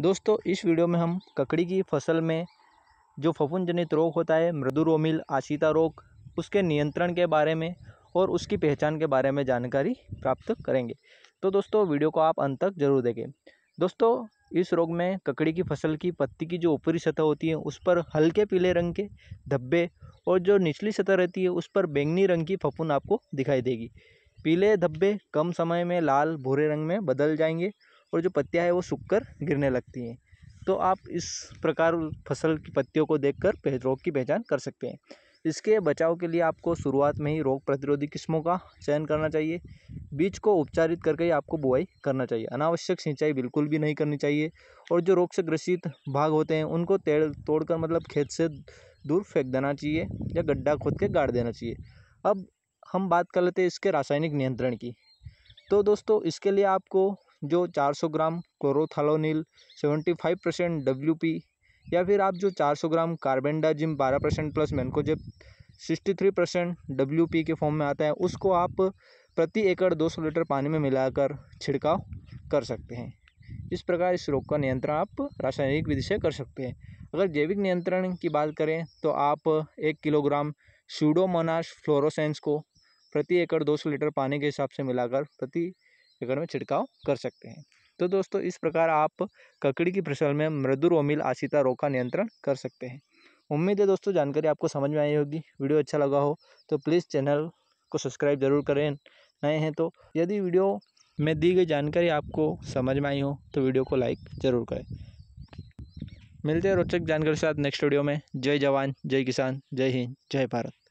दोस्तों इस वीडियो में हम ककड़ी की फसल में जो फफून जनित रोग होता है मृदुरोमिल आशीता रोग उसके नियंत्रण के बारे में और उसकी पहचान के बारे में जानकारी प्राप्त करेंगे तो दोस्तों वीडियो को आप अंत तक जरूर देखें दोस्तों इस रोग में ककड़ी की फसल की पत्ती की जो ऊपरी सतह होती है उस पर हल्के पीले रंग के धब्बे और जो निचली सतह रहती है उस पर बैंगनी रंग की फफून आपको दिखाई देगी पीले धब्बे कम समय में लाल भूरे रंग में बदल जाएंगे और जो पत्तियाँ हैं वो सूख कर गिरने लगती हैं तो आप इस प्रकार फसल की पत्तियों को देख कर रोग की पहचान कर सकते हैं इसके बचाव के लिए आपको शुरुआत में ही रोग प्रतिरोधी किस्मों का चयन करना चाहिए बीज को उपचारित करके ही आपको बुआई करना चाहिए अनावश्यक सिंचाई बिल्कुल भी नहीं करनी चाहिए और जो रोग से ग्रसित भाग होते हैं उनको तेड़ तोड़ कर मतलब खेत से दूर फेंक देना चाहिए या गड्ढा खोद के गाड़ देना चाहिए अब हम बात कर लेते हैं इसके रासायनिक नियंत्रण की तो दोस्तों इसके लिए आपको जो चार सौ gram chlorothalonil seventy five percent W P या फिर आप जो चार सौ ग्राम कार्बेंडाजिम बारह percent plus mancozeb sixty three percent W P के फॉर्म में आता है उसको आप प्रति एकड़ दो सौ लीटर पानी में मिलाकर छिड़काव कर सकते हैं इस प्रकार इस रोग का नियंत्रण आप रासायनिक विधि से कर सकते हैं अगर जैविक नियंत्रण की बात करें तो आप एक किलोग्राम सूडोमोनाश फ्लोरोसेंस को प्रति एकड़ दो सौ लीटर पानी के हिसाब से मिलाकर प्रति अगर में छिड़काव कर सकते हैं तो दोस्तों इस प्रकार आप ककड़ी की फसल में मृदुर ओमिल आशिता रोग का नियंत्रण कर सकते हैं उम्मीद है दोस्तों जानकारी आपको समझ में आई होगी वीडियो अच्छा लगा हो तो प्लीज़ चैनल को सब्सक्राइब ज़रूर करें नए हैं तो यदि वीडियो में दी गई जानकारी आपको समझ में आई हो तो वीडियो को लाइक ज़रूर करें मिलते हैं रोचक जानकारी के साथ नेक्स्ट वीडियो में जय जवान जय किसान जय हिंद जय भारत